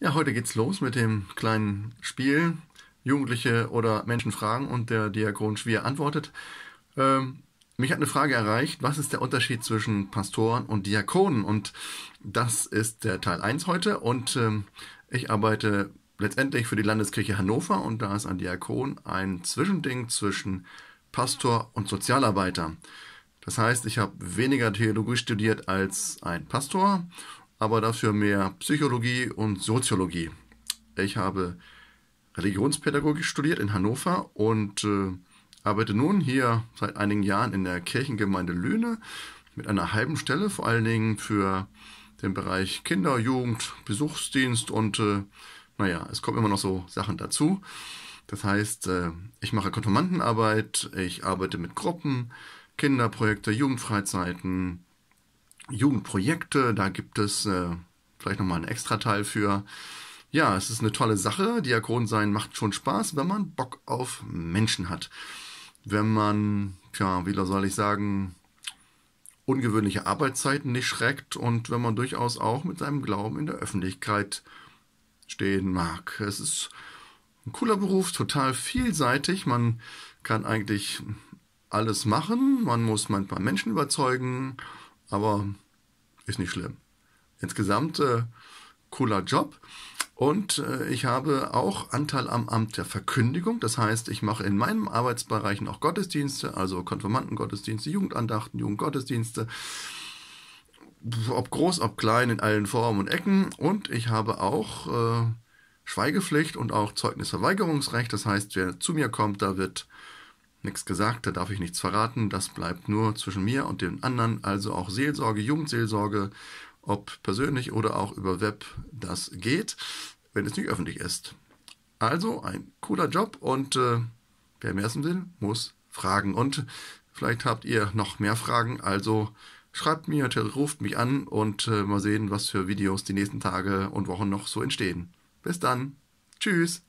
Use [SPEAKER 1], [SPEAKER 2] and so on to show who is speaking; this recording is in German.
[SPEAKER 1] Ja, heute geht's los mit dem kleinen Spiel. Jugendliche oder Menschen fragen und der Diakon Schwier antwortet. Ähm, mich hat eine Frage erreicht, was ist der Unterschied zwischen Pastoren und Diakonen? Und das ist der Teil 1 heute. Und ähm, ich arbeite letztendlich für die Landeskirche Hannover und da ist ein Diakon ein Zwischending zwischen Pastor und Sozialarbeiter. Das heißt, ich habe weniger Theologie studiert als ein Pastor aber dafür mehr Psychologie und Soziologie. Ich habe Religionspädagogik studiert in Hannover und äh, arbeite nun hier seit einigen Jahren in der Kirchengemeinde Lüne mit einer halben Stelle, vor allen Dingen für den Bereich Kinder, Jugend, Besuchsdienst und äh, naja, es kommen immer noch so Sachen dazu. Das heißt, äh, ich mache Konfirmandenarbeit, ich arbeite mit Gruppen, Kinderprojekte, Jugendfreizeiten, Jugendprojekte. Da gibt es äh, vielleicht nochmal einen extra Teil für. Ja, es ist eine tolle Sache. Diakon sein macht schon Spaß, wenn man Bock auf Menschen hat. Wenn man, tja, wie soll ich sagen, ungewöhnliche Arbeitszeiten nicht schreckt und wenn man durchaus auch mit seinem Glauben in der Öffentlichkeit stehen mag. Es ist ein cooler Beruf, total vielseitig. Man kann eigentlich alles machen. Man muss manchmal Menschen überzeugen aber ist nicht schlimm. Insgesamt äh, cooler Job. Und äh, ich habe auch Anteil am Amt der Verkündigung. Das heißt, ich mache in meinem Arbeitsbereich auch Gottesdienste, also Konfirmandengottesdienste, Jugendandachten, Jugendgottesdienste. Ob groß, ob klein, in allen Formen und Ecken. Und ich habe auch äh, Schweigepflicht und auch Zeugnisverweigerungsrecht. Das heißt, wer zu mir kommt, da wird Nichts gesagt, da darf ich nichts verraten. Das bleibt nur zwischen mir und den anderen. Also auch Seelsorge, Jugendseelsorge, ob persönlich oder auch über Web, das geht, wenn es nicht öffentlich ist. Also ein cooler Job und äh, wer im ersten Sinn muss fragen. Und vielleicht habt ihr noch mehr Fragen, also schreibt mir, ruft mich an und äh, mal sehen, was für Videos die nächsten Tage und Wochen noch so entstehen. Bis dann. Tschüss.